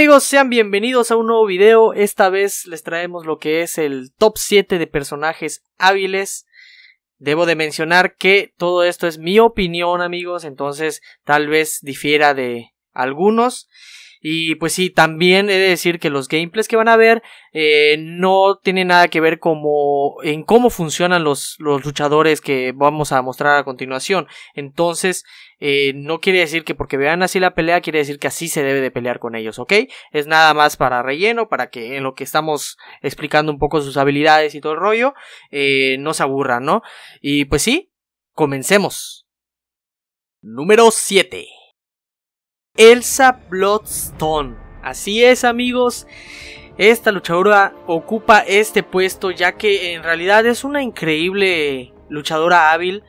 amigos, sean bienvenidos a un nuevo video. Esta vez les traemos lo que es el top 7 de personajes hábiles. Debo de mencionar que todo esto es mi opinión, amigos, entonces tal vez difiera de algunos. Y pues sí, también he de decir que los gameplays que van a ver eh, no tienen nada que ver como en cómo funcionan los, los luchadores que vamos a mostrar a continuación. Entonces, eh, no quiere decir que porque vean así la pelea, quiere decir que así se debe de pelear con ellos, ¿ok? Es nada más para relleno, para que en lo que estamos explicando un poco sus habilidades y todo el rollo, eh, no se aburran, ¿no? Y pues sí, comencemos. Número 7. Elsa Bloodstone. Así es amigos, esta luchadora ocupa este puesto ya que en realidad es una increíble luchadora hábil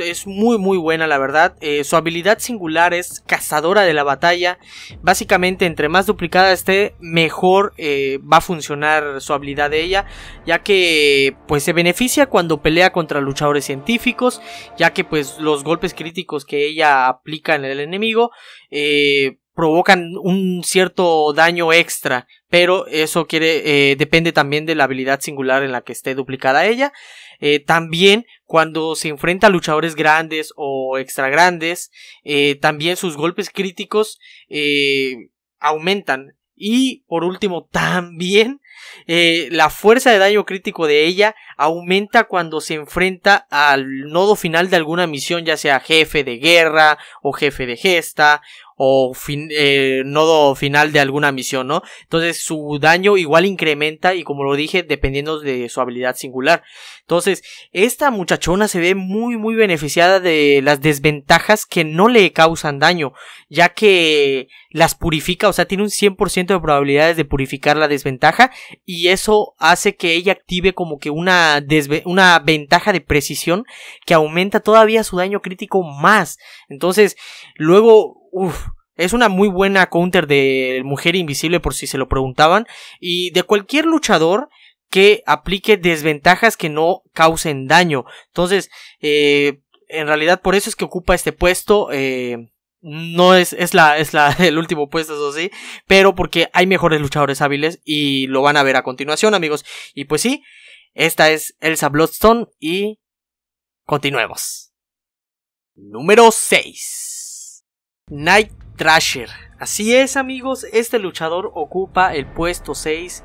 es muy muy buena la verdad. Eh, su habilidad singular es cazadora de la batalla. Básicamente entre más duplicada esté, mejor eh, va a funcionar su habilidad de ella, ya que pues se beneficia cuando pelea contra luchadores científicos, ya que pues los golpes críticos que ella aplica en el enemigo eh, provocan un cierto daño extra, pero eso quiere depende también de la habilidad singular en la que esté duplicada ella. Eh, también cuando se enfrenta a luchadores grandes o extra grandes, eh, también sus golpes críticos eh, aumentan. Y por último, también eh, la fuerza de daño crítico de ella aumenta cuando se enfrenta al nodo final de alguna misión, ya sea jefe de guerra o jefe de gesta o eh, nodo final de alguna misión, ¿no? Entonces su daño igual incrementa y como lo dije, dependiendo de su habilidad singular. Entonces, esta muchachona se ve muy, muy beneficiada de las desventajas que no le causan daño, ya que las purifica, o sea, tiene un 100% de probabilidades de purificar la desventaja y eso hace que ella active como que una, una ventaja de precisión que aumenta todavía su daño crítico más. Entonces, luego, uff, es una muy buena counter de Mujer Invisible por si se lo preguntaban. Y de cualquier luchador que aplique desventajas que no causen daño. Entonces, eh, en realidad por eso es que ocupa este puesto. Eh, no es, es la, es la, el último puesto, eso sí, pero porque hay mejores luchadores hábiles y lo van a ver a continuación, amigos. Y pues sí, esta es Elsa Bloodstone y continuemos. Número 6. Night Thrasher. Así es, amigos, este luchador ocupa el puesto 6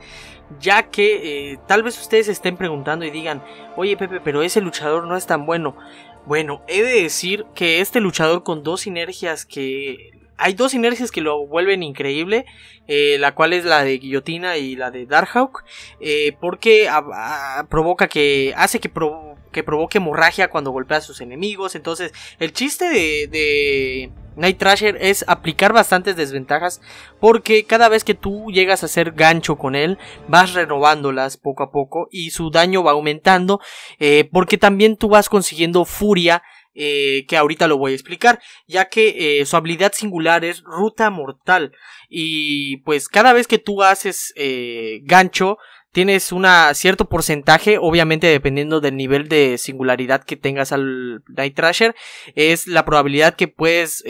ya que eh, tal vez ustedes estén preguntando y digan, oye Pepe, pero ese luchador no es tan bueno. Bueno, he de decir que este luchador con dos sinergias que hay dos inercias que lo vuelven increíble, eh, la cual es la de Guillotina y la de Darkhawk, eh, porque provoca que hace que, provoque hemorragia cuando golpea a sus enemigos, entonces el chiste de, Night Thrasher es aplicar bastantes desventajas porque cada vez que tú llegas a hacer gancho con él vas renovándolas poco a poco y su daño va aumentando eh, porque también tú vas consiguiendo furia eh, que ahorita lo voy a explicar, ya que eh, su habilidad singular es ruta mortal y pues cada vez que tú haces eh, gancho tienes un cierto porcentaje, obviamente dependiendo del nivel de singularidad que tengas al Night Thrasher, es la probabilidad que puedes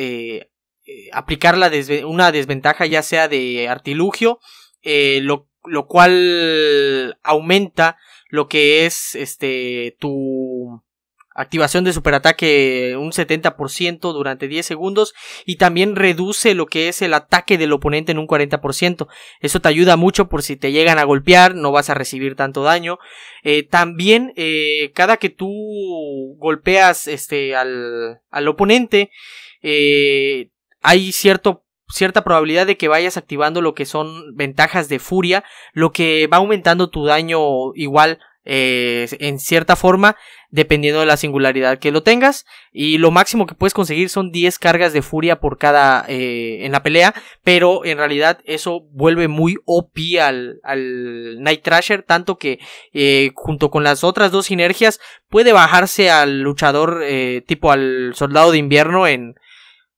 aplicar una desventaja ya sea de artilugio, lo, lo cual aumenta lo que es este tu activación de superataque un 70% durante 10 segundos y también reduce lo que es el ataque del oponente en un 40%. Eso te ayuda mucho por si te llegan a golpear, no vas a recibir tanto daño. Eh, también eh, cada que tú golpeas este, al, oponente, eh, hay cierto cierta probabilidad de que vayas activando lo que son ventajas de furia, lo que va aumentando tu daño igual eh, en cierta forma, dependiendo de la singularidad que lo tengas. Y lo máximo que puedes conseguir son 10 cargas de furia por cada eh, en la pelea, pero en realidad eso vuelve muy OP al, Night Thrasher, tanto que eh, junto con las otras dos sinergias puede bajarse al luchador tipo al soldado de invierno en,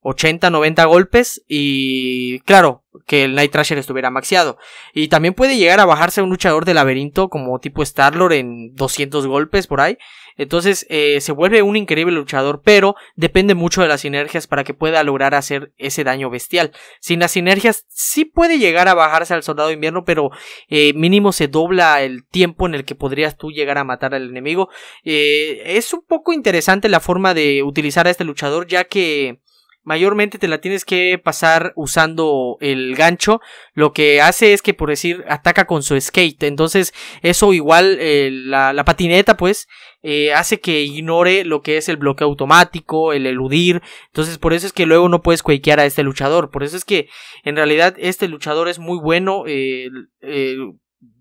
80, 90 golpes y claro, que el Night Thrasher estuviera maxiado... Y también puede llegar a bajarse un luchador de laberinto como tipo Starlord en 200 golpes por ahí. Entonces eh, se vuelve un increíble luchador, pero depende mucho de las sinergias para que pueda lograr hacer ese daño bestial. Sin las sinergias sí puede llegar a bajarse al soldado invierno, pero eh, mínimo se dobla el tiempo en el que podrías tú llegar a matar al enemigo. Eh, es un poco interesante la forma de utilizar a este luchador ya que mayormente te la tienes que pasar usando el gancho. Lo que hace es que, por decir, ataca con su skate. Entonces, eso igual, eh, la, patineta, pues, eh, hace que ignore lo que es el bloqueo automático, el eludir. Entonces, por eso es que luego no puedes quakear a este luchador. Por eso es que, en realidad, este luchador es muy bueno. Eh,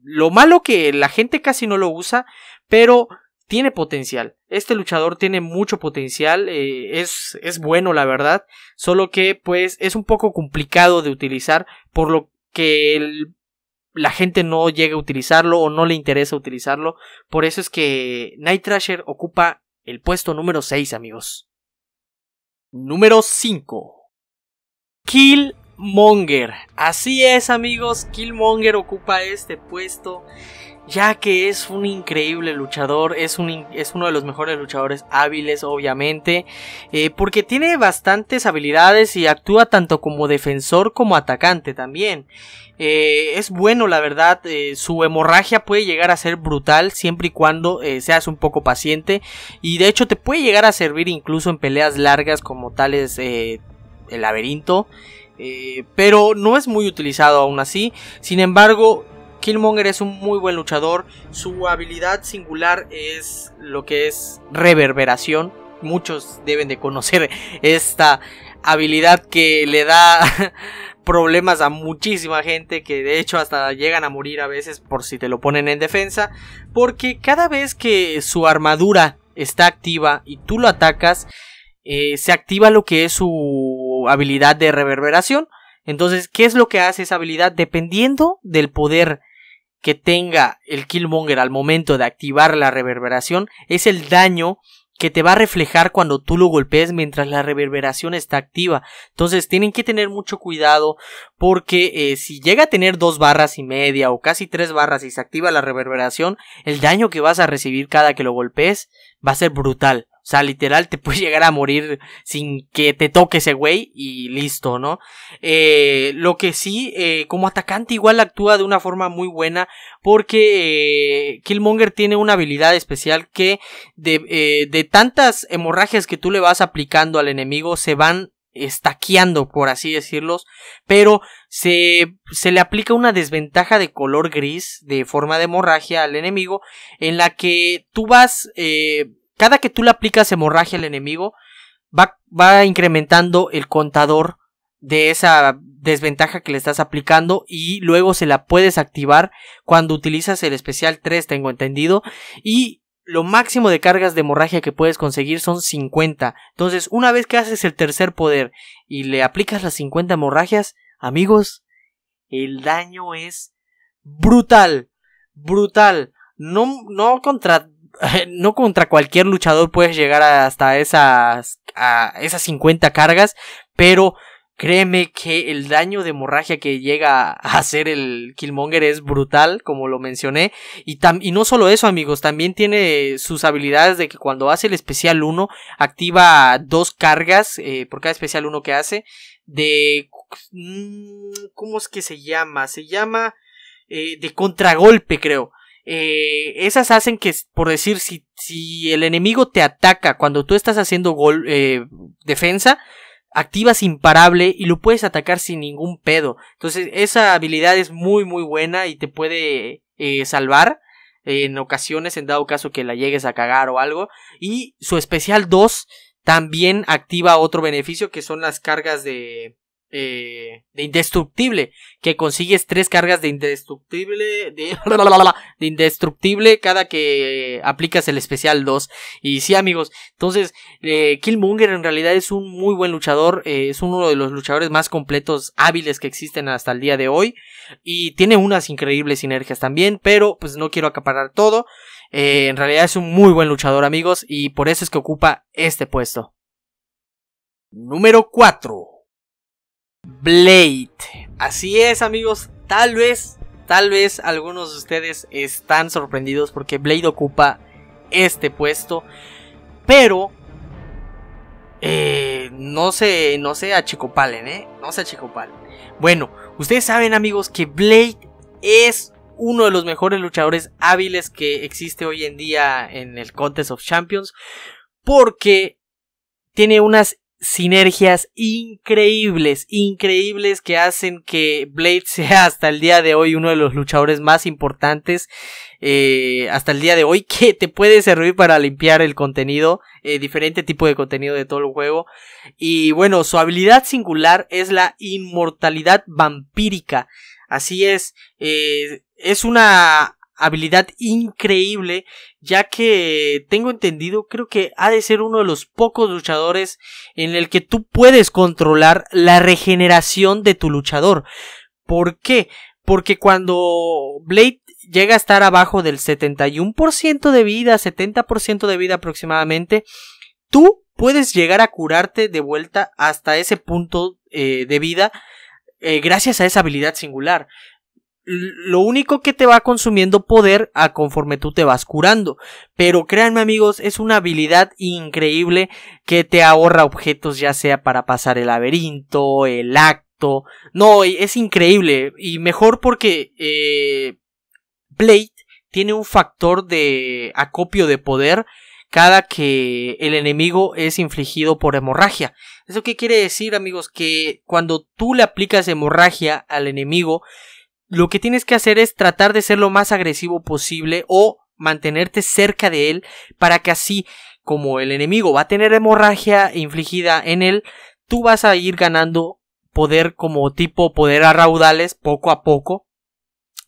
lo malo que la gente casi no lo usa, pero tiene potencial. Este luchador tiene mucho potencial, eh, es, es bueno la verdad, solo que pues es un poco complicado de utilizar por lo que la gente no llega a utilizarlo o no le interesa utilizarlo. Por eso es que Night Thrasher ocupa el puesto número 6 amigos. Número 5. Killmonger. Así es amigos, Killmonger ocupa este puesto ya que es un increíble luchador, es, es uno de los mejores luchadores hábiles, obviamente, eh, porque tiene bastantes habilidades y actúa tanto como defensor como atacante también. Eh, es bueno, la verdad, eh, su hemorragia puede llegar a ser brutal siempre y cuando seas un poco paciente y de hecho te puede llegar a servir incluso en peleas largas como tales el laberinto. pero no es muy utilizado aún así. Sin embargo, Killmonger es un muy buen luchador, su habilidad singular es lo que es reverberación, muchos deben de conocer esta habilidad que le da problemas a muchísima gente que de hecho hasta llegan a morir a veces por si te lo ponen en defensa porque cada vez que su armadura está activa y tú lo atacas eh, se activa lo que es su habilidad de reverberación entonces qué es lo que hace esa habilidad dependiendo del poder que tenga el Killmonger al momento de activar la reverberación es el daño que te va a reflejar cuando tú lo golpees mientras la reverberación está activa. Entonces tienen que tener mucho cuidado porque eh, si llega a tener dos barras y media o casi tres barras y se activa la reverberación, el daño que vas a recibir cada que lo golpees va a ser brutal sea, literal, te puedes llegar a morir sin que te toque ese güey y listo, ¿no? Eh, lo que sí, eh, como atacante igual actúa de una forma muy buena porque eh, Killmonger tiene una habilidad especial que de, de tantas hemorragias que tú le vas aplicando al enemigo se van estaqueando, por así decirlos, pero se, se, le aplica una desventaja de color gris, de forma de hemorragia al enemigo, en la que tú vas cada que tú le aplicas hemorragia al enemigo, va, incrementando el contador de esa desventaja que le estás aplicando y luego se la puedes activar cuando utilizas el especial 3, tengo entendido, y lo máximo de cargas de hemorragia que puedes conseguir son 50. Entonces, una vez que haces el tercer poder y le aplicas las 50 hemorragias, amigos, el daño es brutal, brutal. No, no contra no contra cualquier luchador puedes llegar hasta esas, a esas 50 cargas, pero créeme que el daño de hemorragia que llega a hacer el Killmonger es brutal, como lo mencioné. Y, no solo eso, amigos, también tiene sus habilidades de que cuando hace el especial 1, activa dos cargas eh, por cada especial 1 que hace. De. Mm, ¿Cómo es que se llama? Se llama. Eh, de contragolpe, creo. Eh, esas hacen que, por decir, si, si, el enemigo te ataca cuando tú estás haciendo gol, eh, defensa, activas imparable y lo puedes atacar sin ningún pedo. Entonces, esa habilidad es muy, muy buena y te puede eh, salvar en ocasiones, en dado caso que la llegues a cagar o algo. Y su especial 2 también activa otro beneficio que son las cargas de, eh, de indestructible, que consigues tres cargas de indestructible, de, indestructible cada que eh, aplicas el especial 2. Y sí, amigos, entonces eh, Killmonger en realidad es un muy buen luchador, es uno de los luchadores más completos, hábiles que existen hasta el día de hoy, y tiene unas increíbles sinergias también, pero pues no quiero acaparar todo. en realidad es un muy buen luchador, amigos, y por eso es que ocupa este puesto. Número 4. Blade. Así es, amigos. Tal vez, tal vez algunos de ustedes están sorprendidos porque Blade ocupa este puesto. Pero eh, no se, no se achicopalen, ¿eh? No se achicopalen. Bueno, ustedes saben, amigos, que Blade es uno de los mejores luchadores hábiles que existe hoy en día en el Contest of Champions. Porque tiene unas sinergias increíbles, increíbles que hacen que Blade sea hasta el día de hoy uno de los luchadores más importantes eh, hasta el día de hoy que te puede servir para limpiar el contenido, eh, diferente tipo de contenido de todo el juego. Y bueno, su habilidad singular es la inmortalidad vampírica. Así es, eh, es una habilidad increíble, ya que tengo entendido, creo que ha de ser uno de los pocos luchadores en el que tú puedes controlar la regeneración de tu luchador. ¿Por qué? Porque cuando Blade llega a estar abajo del 71% de vida, 70% de vida aproximadamente, tú puedes llegar a curarte de vuelta hasta ese punto eh, de vida eh, gracias a esa habilidad singular lo único que te va consumiendo poder a conforme tú te vas curando. Pero créanme amigos, es una habilidad increíble que te ahorra objetos ya sea para pasar el laberinto, el acto. No, es increíble. Y mejor porque eh, Blade tiene un factor de acopio de poder cada que el enemigo es infligido por hemorragia. ¿Eso qué quiere decir amigos? Que cuando tú le aplicas hemorragia al enemigo, lo que tienes que hacer es tratar de ser lo más agresivo posible o mantenerte cerca de él para que así como el enemigo va a tener hemorragia infligida en él, tú vas a ir ganando poder como tipo poder a raudales poco a poco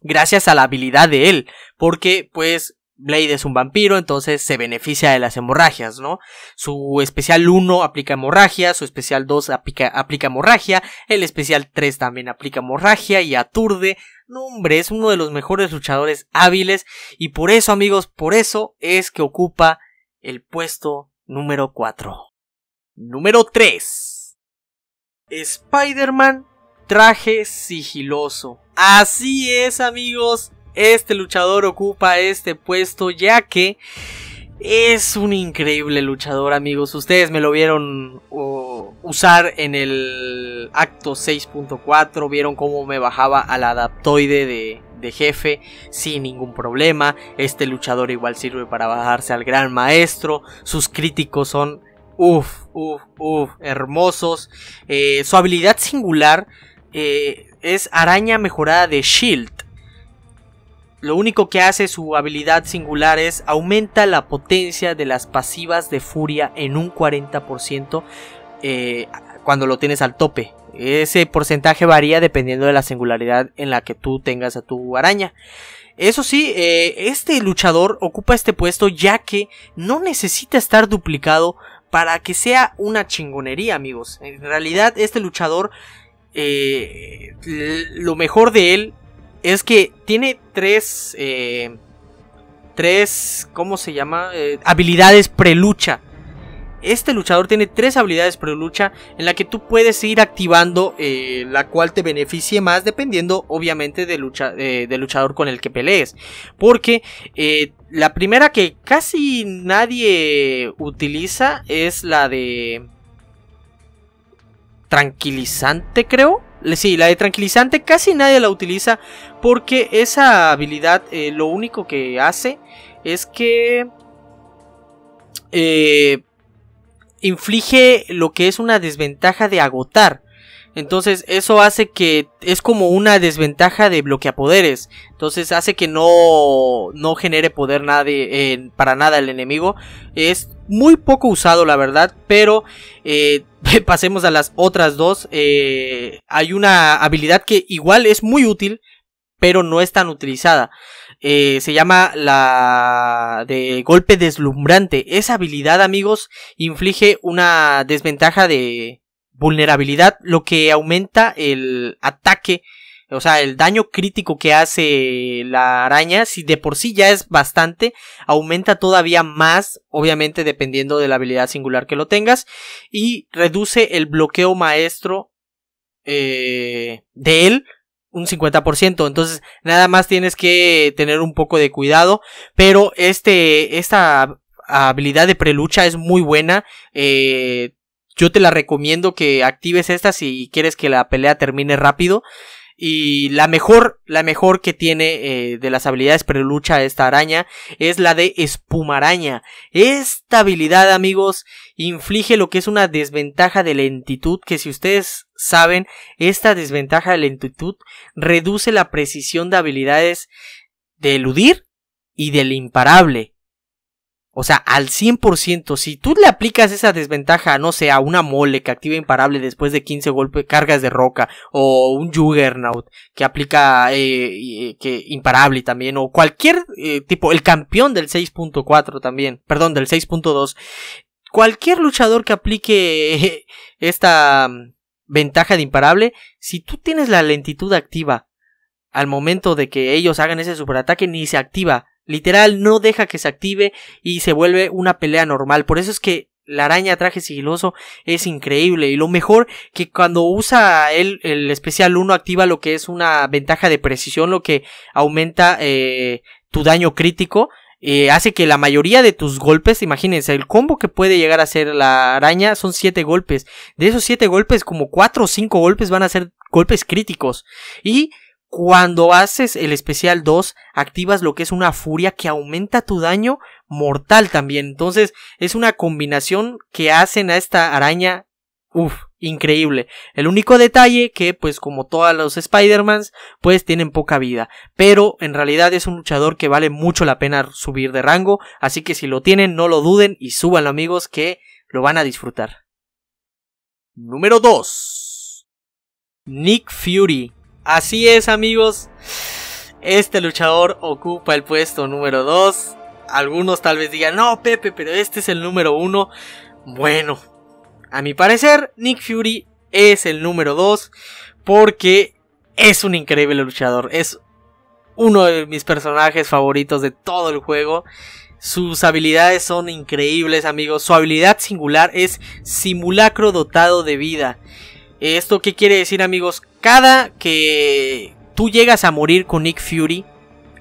gracias a la habilidad de él porque pues Blade es un vampiro, entonces se beneficia de las hemorragias, ¿no? Su especial 1 aplica hemorragia, su especial 2 aplica, hemorragia, el especial 3 también aplica hemorragia y aturde. No, hombre, es uno de los mejores luchadores hábiles y por eso, amigos, por eso es que ocupa el puesto número 4. Número 3. Spider-Man traje sigiloso. Así es, amigos este luchador ocupa este puesto ya que es un increíble luchador, amigos. Ustedes me lo vieron usar en el acto 6.4. Vieron cómo me bajaba al adaptoide de, jefe sin ningún problema. Este luchador igual sirve para bajarse al gran maestro. Sus críticos son, uff, uff, uff, hermosos. Eh, su habilidad singular eh, es araña mejorada de Shield. Lo único que hace su habilidad singular es aumenta la potencia de las pasivas de furia en un 40% eh, cuando lo tienes al tope. Ese porcentaje varía dependiendo de la singularidad en la que tú tengas a tu araña. Eso sí, eh, este luchador ocupa este puesto ya que no necesita estar duplicado para que sea una chingonería, amigos. En realidad, este luchador, eh, lo mejor de él es que tiene tres, eh, tres, ¿cómo se llama? habilidades eh, habilidades prelucha. Este luchador tiene tres habilidades prelucha en la que tú puedes ir activando eh, la cual te beneficie más dependiendo obviamente del lucha, de luchador con el que pelees. Porque la primera que casi nadie utiliza es la de tranquilizante creo Sí, la de tranquilizante casi nadie la utiliza porque esa habilidad eh, lo único que hace es que eh, inflige lo que es una desventaja de agotar. Entonces eso hace que es como una desventaja de bloqueapoderes poderes. Entonces hace que no, no genere poder nada para nada el enemigo. Es muy poco usado, la verdad, pero eh, pasemos a las otras dos. Eh, hay una habilidad que igual es muy útil, pero no es tan utilizada. Eh, se llama la de golpe deslumbrante. Esa habilidad, amigos, inflige una desventaja de vulnerabilidad, lo que aumenta el ataque o sea, el daño crítico que hace la araña, si de por sí ya es bastante, aumenta todavía más, obviamente dependiendo de la habilidad singular que lo tengas, y reduce el bloqueo maestro eh, de él un 50%. Entonces, nada más tienes que tener un poco de cuidado. Pero este, esta habilidad de prelucha es muy buena. Eh, yo te la recomiendo que actives esta si quieres que la pelea termine rápido. Y la mejor, la mejor que tiene eh, de las habilidades prelucha esta araña es la de espumaraña. Esta habilidad, amigos, inflige lo que es una desventaja de lentitud, que si ustedes saben, esta desventaja de lentitud reduce la precisión de habilidades de eludir y del imparable. O sea, al 100%, si tú le aplicas esa desventaja, no sé, a una mole que activa imparable después de 15 golpes, cargas de roca, o un Juggernaut que aplica eh, que imparable también, o cualquier eh, tipo, el campeón del 6.4 también, perdón, del 6.2, cualquier luchador que aplique esta mm, ventaja de imparable, si tú tienes la lentitud activa al momento de que ellos hagan ese superataque, ni se activa, Literal, no deja que se active y se vuelve una pelea normal. Por eso es que la araña traje sigiloso es increíble. Y lo mejor que cuando usa el, el especial 1 activa lo que es una ventaja de precisión, lo que aumenta eh, tu daño crítico. Eh, hace que la mayoría de tus golpes, imagínense, el combo que puede llegar a ser la araña son 7 golpes. De esos 7 golpes, como 4 o 5 golpes van a ser golpes críticos. Y cuando haces el especial 2, activas lo que es una furia que aumenta tu daño mortal también. Entonces, es una combinación que hacen a esta araña. Uf, increíble. El único detalle que, pues como todos los Spider-Mans, pues tienen poca vida. Pero en realidad es un luchador que vale mucho la pena subir de rango. Así que si lo tienen, no lo duden y súbanlo amigos que lo van a disfrutar. Número 2. Nick Fury. Así es amigos, este luchador ocupa el puesto número 2. Algunos tal vez digan, no Pepe, pero este es el número 1. Bueno, a mi parecer Nick Fury es el número 2 porque es un increíble luchador. Es uno de mis personajes favoritos de todo el juego. Sus habilidades son increíbles, amigos. Su habilidad singular es simulacro dotado de vida. ¿Esto qué quiere decir, amigos? Cada que tú llegas a morir con Nick Fury,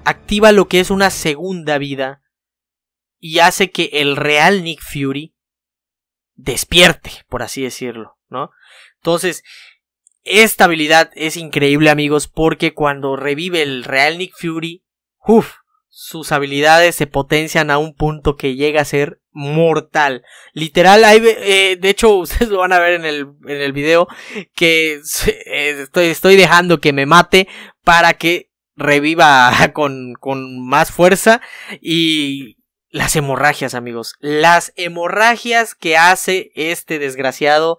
activa lo que es una segunda vida y hace que el real Nick Fury despierte, por así decirlo, ¿no? Entonces, esta habilidad es increíble, amigos, porque cuando revive el real Nick Fury, uff, sus habilidades se potencian a un punto que llega a ser mortal. Literal, eh, de hecho, ustedes lo van a ver en el, en video, que eh, estoy, dejando que me mate para que reviva con, con más fuerza y las hemorragias, amigos. Las hemorragias que hace este desgraciado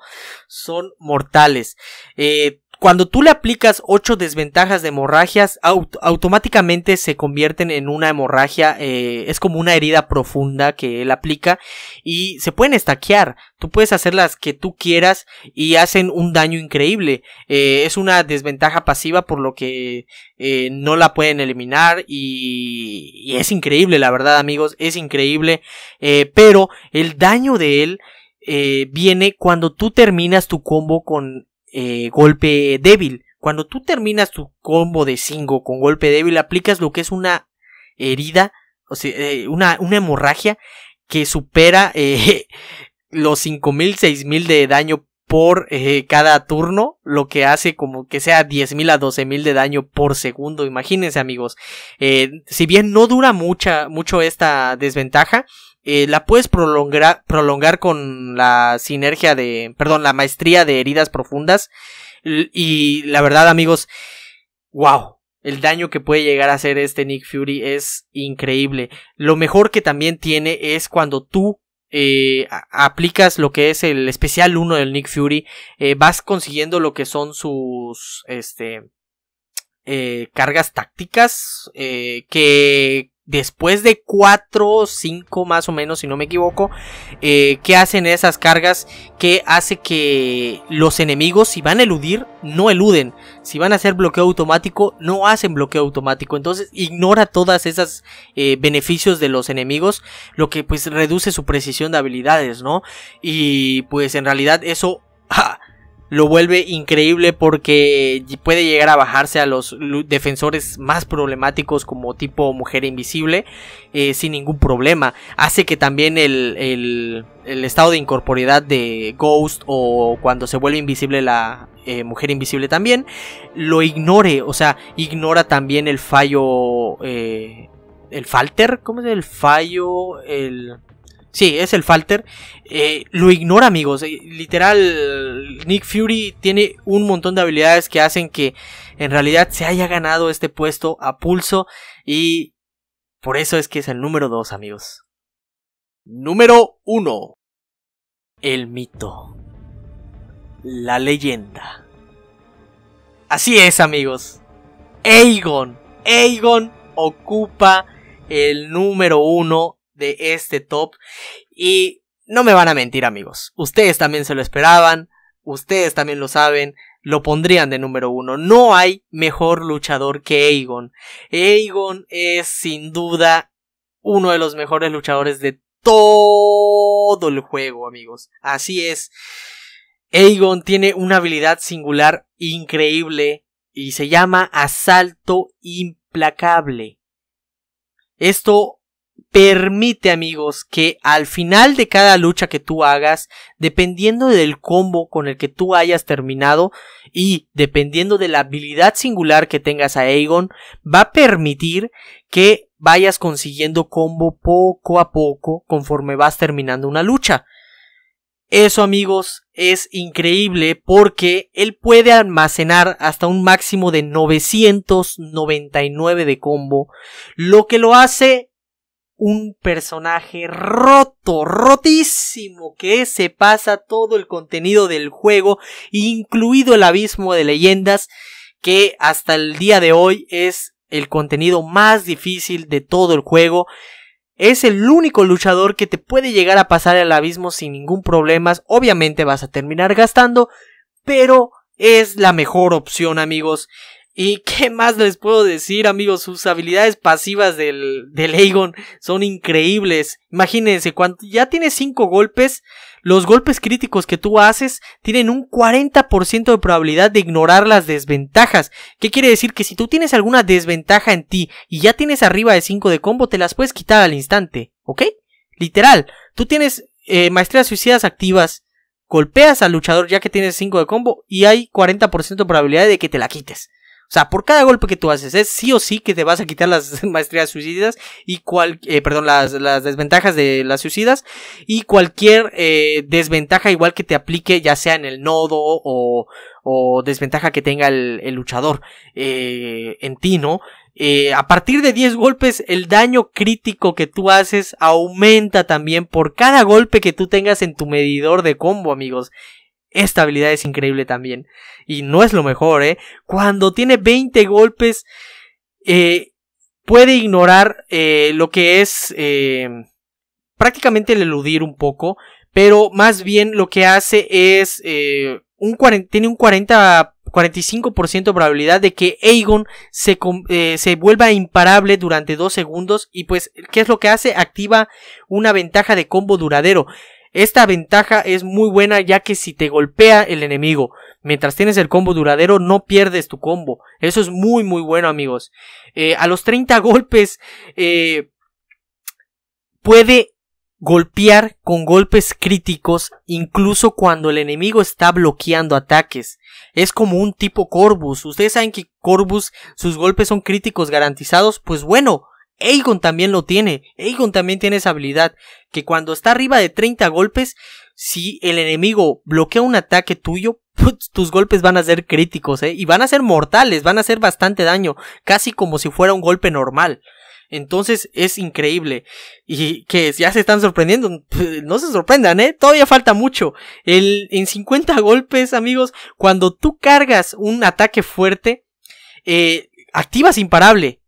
son mortales. Eh, cuando tú le aplicas 8 desventajas de hemorragias, automáticamente se convierten en una hemorragia, eh, es como una herida profunda que él aplica y se pueden estaquear, tú puedes hacer las que tú quieras y hacen un daño increíble, eh, es una desventaja pasiva por lo que eh, no la pueden eliminar y, y, es increíble, la verdad amigos, es increíble, pero el daño de él viene cuando tú terminas tu combo con eh, golpe débil. Cuando tú terminas tu combo de 5 con golpe débil, aplicas lo que es una herida, o sea, eh, una, una, hemorragia que supera eh, los 5.000, 6.000 de daño por eh, cada turno, lo que hace como que sea 10.000 a 12.000 de daño por segundo. Imagínense amigos, eh, si bien no dura mucha, mucho esta desventaja, eh, la puedes prolongar, prolongar con la sinergia de, perdón, la maestría de heridas profundas. Y la verdad, amigos, wow. El daño que puede llegar a hacer este Nick Fury es increíble. Lo mejor que también tiene es cuando tú eh, aplicas lo que es el especial 1 del Nick Fury, eh, vas consiguiendo lo que son sus este, cargas tácticas que después de 4 o 5 más o menos, si no me equivoco, eh, que hacen esas cargas que hace que los enemigos, si van a eludir, no eluden. Si van a hacer bloqueo automático, no hacen bloqueo automático. Entonces ignora todas esas eh, beneficios de los enemigos, lo que pues reduce su precisión de habilidades, ¿no? Y pues en realidad eso... lo vuelve increíble porque puede llegar a bajarse a los defensores más problemáticos como tipo mujer invisible eh, sin ningún problema. Hace que también el, estado de incorporidad de Ghost o cuando se vuelve invisible la eh, mujer invisible también lo ignore, o sea, ignora también el fallo... Eh, el falter, ¿cómo es el fallo? El, Sí, es el Falter. Eh, lo ignora, amigos. Eh, literal, Nick Fury tiene un montón de habilidades que hacen que en realidad se haya ganado este puesto a pulso. Y por eso es que es el número 2, amigos. Número 1. El mito. La leyenda. Así es, amigos. Aegon. Aegon ocupa el número uno de este top. Y no me van a mentir amigos, ustedes también se lo esperaban, ustedes también lo saben, lo pondrían de número uno. No hay mejor luchador que Aegon. Aegon es sin duda uno de los mejores luchadores de todo el juego, amigos. Así es. Aegon tiene una habilidad singular increíble y se llama asalto implacable. Esto permite, amigos, que al final de cada lucha que tú hagas, dependiendo del combo con el que tú hayas terminado y dependiendo de la habilidad singular que tengas a Aegon, va a permitir que vayas consiguiendo combo poco a poco conforme vas terminando una lucha. Eso amigos es increíble porque él puede almacenar hasta un máximo de 999 de combo, lo que lo hace un personaje roto, rotísimo, que se pasa todo el contenido del juego, incluido el abismo de leyendas, que hasta el día de hoy es el contenido más difícil de todo el juego. Es el único luchador que te puede llegar a pasar el abismo sin ningún problema. Obviamente vas a terminar gastando, pero es la mejor opción amigos. ¿Y qué más les puedo decir, amigos? Sus habilidades pasivas del, del Aegon son increíbles. Imagínense, cuando ya tienes 5 golpes, los golpes críticos que tú haces tienen un 40% de probabilidad de ignorar las desventajas. ¿Qué quiere decir? Que si tú tienes alguna desventaja en ti y ya tienes arriba de 5 de combo, te las puedes quitar al instante. ¿Ok? Literal. Tú tienes eh, maestrías suicidas activas, golpeas al luchador ya que tienes 5 de combo y hay 40% de probabilidad de que te la quites. O sea, por cada golpe que tú haces, es sí o sí que te vas a quitar las maestrías suicidas y cual, eh, perdón, las, desventajas de las suicidas y cualquier eh, desventaja igual que te aplique, ya sea en el nodo o, desventaja que tenga el, luchador eh, en ti, ¿no? a partir de 10 golpes, el daño crítico que tú haces aumenta también por cada golpe que tú tengas en tu medidor de combo, amigos. Esta habilidad es increíble también. Y no es lo mejor, ¿eh? Cuando tiene 20 golpes, eh, puede ignorar eh, lo que es eh, prácticamente el eludir un poco, pero más bien lo que hace es... un tiene un 40 45% de probabilidad de que Aegon se, se, vuelva imparable durante 2 segundos. Y pues, ¿qué es lo que hace? Activa una ventaja de combo duradero. Esta ventaja es muy buena ya que si te golpea el enemigo mientras tienes el combo duradero no pierdes tu combo. Eso es muy muy bueno amigos. Eh, a los 30 golpes eh, puede golpear con golpes críticos incluso cuando el enemigo está bloqueando ataques. Es como un tipo Corvus. Ustedes saben que Corvus, sus golpes son críticos garantizados. Pues bueno, Aegon también lo tiene. Aegon también tiene esa habilidad. Que cuando está arriba de 30 golpes, si el enemigo bloquea un ataque tuyo, tus golpes van a ser críticos, ¿eh? Y van a ser mortales, van a hacer bastante daño. Casi como si fuera un golpe normal. Entonces es increíble. Y que ya se están sorprendiendo. No se sorprendan, ¿eh? Todavía falta mucho. en 50 golpes, amigos, cuando tú cargas un ataque fuerte, eh, activas imparable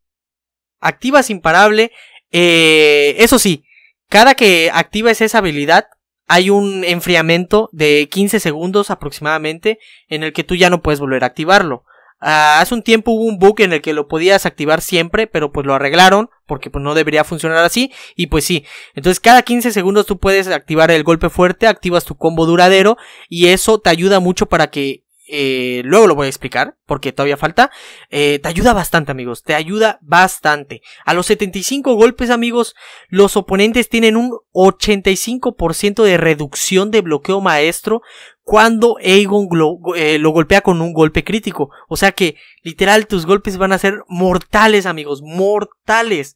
activas imparable. Eh, eso sí, cada que activas esa habilidad, hay un enfriamiento de 15 segundos aproximadamente en el que tú ya no puedes volver a activarlo. Ah, hace un tiempo hubo un bug en el que lo podías activar siempre, pero pues lo arreglaron porque pues no debería funcionar así y pues sí. Entonces cada 15 segundos tú puedes activar el golpe fuerte, activas tu combo duradero y eso te ayuda mucho para que eh, luego lo voy a explicar porque todavía falta. Eh, te ayuda bastante, amigos. Te ayuda bastante. A los 75 golpes, amigos, los oponentes tienen un 85% de reducción de bloqueo maestro cuando Aegon eh, lo, golpea con un golpe crítico. O sea que, literal, tus golpes van a ser mortales, amigos. Mortales.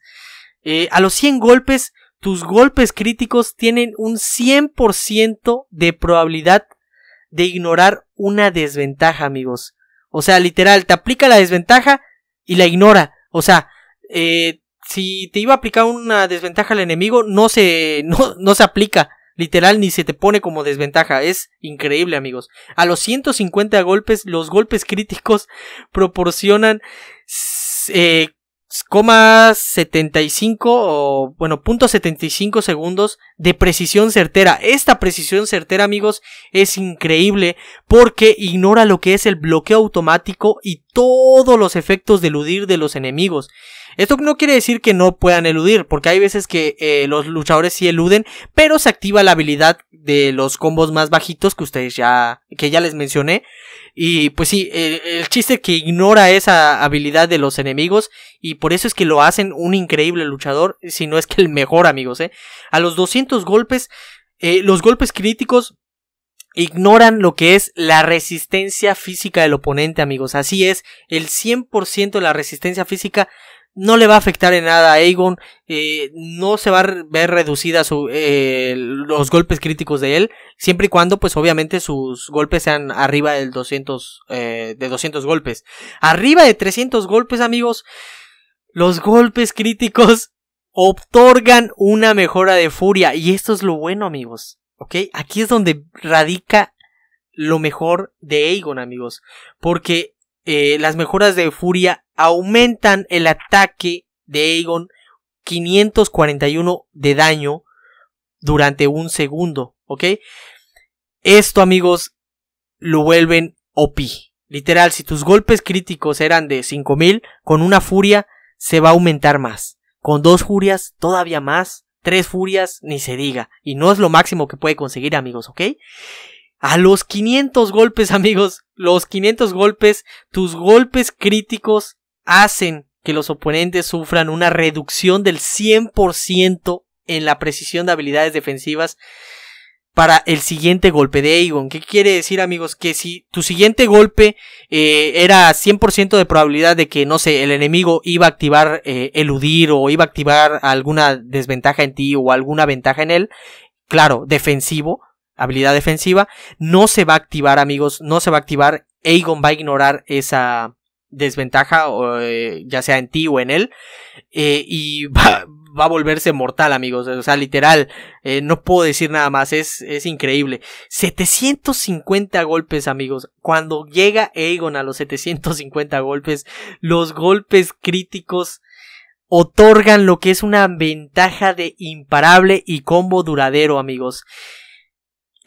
a los 100 golpes, tus golpes críticos tienen un 100% de probabilidad de ignorar una desventaja, amigos. O sea, literal, te aplica la desventaja y la ignora. O sea, eh, si te iba a aplicar una desventaja al enemigo, no se, no, no se aplica. Literal, ni se te pone como desventaja. Es increíble, amigos. A los 150 golpes, los golpes críticos proporcionan eh, 75 o bueno, .75 segundos de precisión certera. Esta precisión certera, amigos, es increíble porque ignora lo que es el bloqueo automático y todos los efectos de eludir de los enemigos. Esto no quiere decir que no puedan eludir, porque hay veces que eh, los luchadores sí eluden, pero se activa la habilidad de los combos más bajitos que ustedes ya, que ya les mencioné. Y pues sí, el, chiste que ignora esa habilidad de los enemigos y por eso es que lo hacen un increíble luchador, si no es que el mejor amigos, ¿eh? A los 200 golpes, eh, los golpes críticos ignoran lo que es la resistencia física del oponente, amigos. Así es, el 100% de la resistencia física no le va a afectar en nada a Aegon, eh, no se va a ver reducida eh, los golpes críticos de él, siempre y cuando pues obviamente sus golpes sean arriba del 200, eh, de 200 golpes. Arriba de 300 golpes amigos, los golpes críticos otorgan una mejora de furia y esto es lo bueno amigos, ¿ok? Aquí es donde radica lo mejor de Aegon amigos, porque eh, las mejoras de Furia aumentan el ataque de Aegon 541 de daño durante un segundo, ¿ok? Esto, amigos, lo vuelven OP. Literal, si tus golpes críticos eran de 5000, con una furia se va a aumentar más. Con dos furias, todavía más. Tres furias, ni se diga. Y no es lo máximo que puede conseguir, amigos, ¿ok? A los 500 golpes, amigos, los 500 golpes, tus golpes críticos hacen que los oponentes sufran una reducción del 100% en la precisión de habilidades defensivas para el siguiente golpe de Aegon. ¿Qué quiere decir, amigos? Que si tu siguiente golpe eh, era 100% de probabilidad de que, no sé, el enemigo iba a activar eh, eludir o iba a activar alguna desventaja en ti o alguna ventaja en él, claro, defensivo, habilidad defensiva. No se va a activar, amigos, no se va a activar. Aegon va a ignorar esa desventaja, eh, ya sea en ti o en él, eh, y va, a volverse mortal, amigos. O sea, literal, eh, no puedo decir nada más, es, es increíble. 750 golpes, amigos. Cuando llega Aegon a los 750 golpes, los golpes críticos otorgan lo que es una ventaja de imparable y combo duradero, amigos.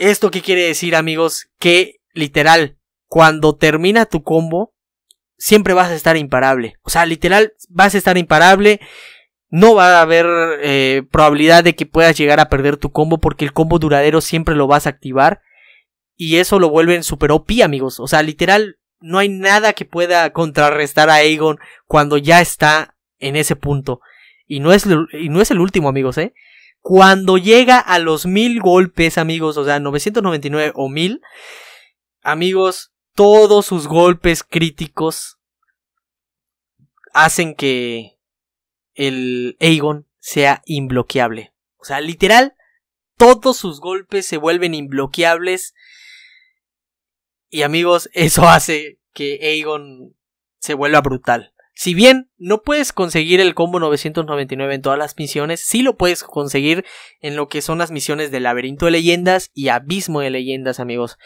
¿Esto qué quiere decir, amigos? Que literal, cuando termina tu combo, siempre vas a estar imparable. O sea, literal, vas a estar imparable. No va a haber eh, probabilidad de que puedas llegar a perder tu combo porque el combo duradero siempre lo vas a activar. Y eso lo vuelven super OP, amigos. O sea, literal, no hay nada que pueda contrarrestar a Aegon cuando ya está en ese punto. Y no es, y no es el último, amigos, ¿eh? Cuando llega a los mil golpes, amigos, o sea, 999 o mil, amigos, todos sus golpes críticos hacen que el Aegon sea imbloqueable. O sea, literal, todos sus golpes se vuelven imbloqueables. Y amigos, eso hace que Aegon se vuelva brutal. Si bien no puedes conseguir el combo 999 en todas las misiones, sí lo puedes conseguir en lo que son las misiones de Laberinto de Leyendas y Abismo de Leyendas, amigos.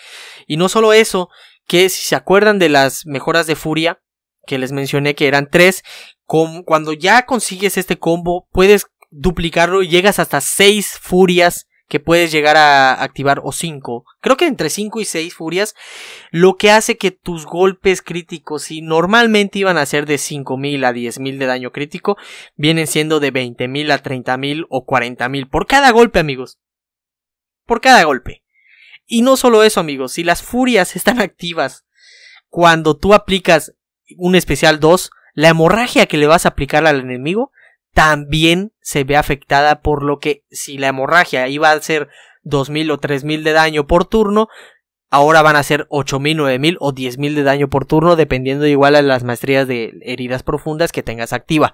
Y no solo eso, que si se acuerdan de las mejoras de Furia, que les mencioné que eran tres, cuando ya consigues este combo, puedes duplicarlo y llegas hasta seis Furias que puedes llegar a activar o 5. Creo que entre 5 y 6 furias, lo que hace que tus golpes críticos, si normalmente iban a ser de 5000 a 10000 de daño crítico, vienen siendo de 20000 a 30000 o 40000 por cada golpe, amigos. Por cada golpe. Y no solo eso, amigos, si las furias están activas cuando tú aplicas un especial 2, la hemorragia que le vas a aplicar al enemigo también se ve afectada por lo que si la hemorragia iba a ser 2.000 o 3.000 de daño por turno, ahora van a ser 8.000, 9.000 o 10.000 de daño por turno, dependiendo igual a las maestrías de heridas profundas que tengas activa.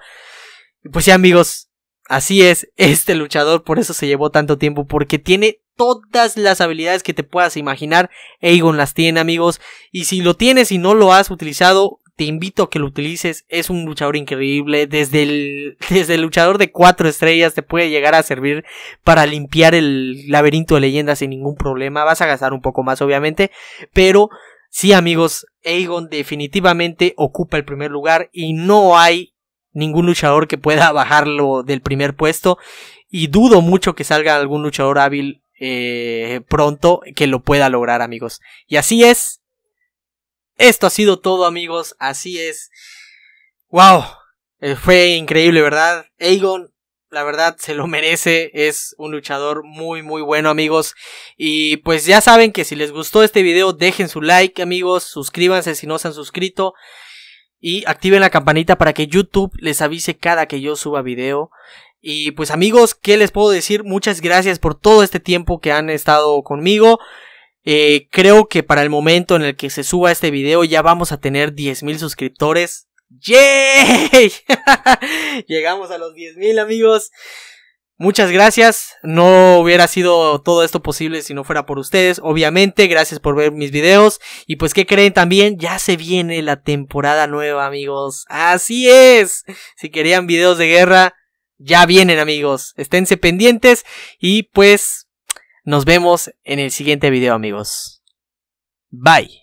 Pues sí amigos, así es, este luchador por eso se llevó tanto tiempo, porque tiene todas las habilidades que te puedas imaginar, Aegon las tiene amigos, y si lo tienes y no lo has utilizado, te invito a que lo utilices. Es un luchador increíble. Desde el, desde luchador de cuatro estrellas te puede llegar a servir para limpiar el laberinto de leyendas sin ningún problema. Vas a gastar un poco más, obviamente. Pero sí, amigos, Aegon definitivamente ocupa el primer lugar y no hay ningún luchador que pueda bajarlo del primer puesto. Y dudo mucho que salga algún luchador hábil eh, pronto que lo pueda lograr, amigos. Y así es, esto ha sido todo amigos, así es. ¡Wow! Eh, fue increíble, ¿verdad? Aegon, la verdad, se lo merece. Es un luchador muy, muy bueno, amigos. Y pues ya saben que si les gustó este video, dejen su like, amigos. Suscríbanse si no se han suscrito. Y activen la campanita para que YouTube les avise cada que yo suba video. Y pues amigos, ¿qué les puedo decir? Muchas gracias por todo este tiempo que han estado conmigo. Eh, creo que para el momento en el que se suba este video ya vamos a tener 10.000 suscriptores. ¡Yay! Llegamos a los 10.000 amigos. Muchas gracias. No hubiera sido todo esto posible si no fuera por ustedes. Obviamente, gracias por ver mis videos. Y pues, ¿qué creen también? Ya se viene la temporada nueva, amigos. Así es. Si querían videos de guerra, ya vienen, amigos. Esténse pendientes. Y pues, nos vemos en el siguiente video amigos. Bye.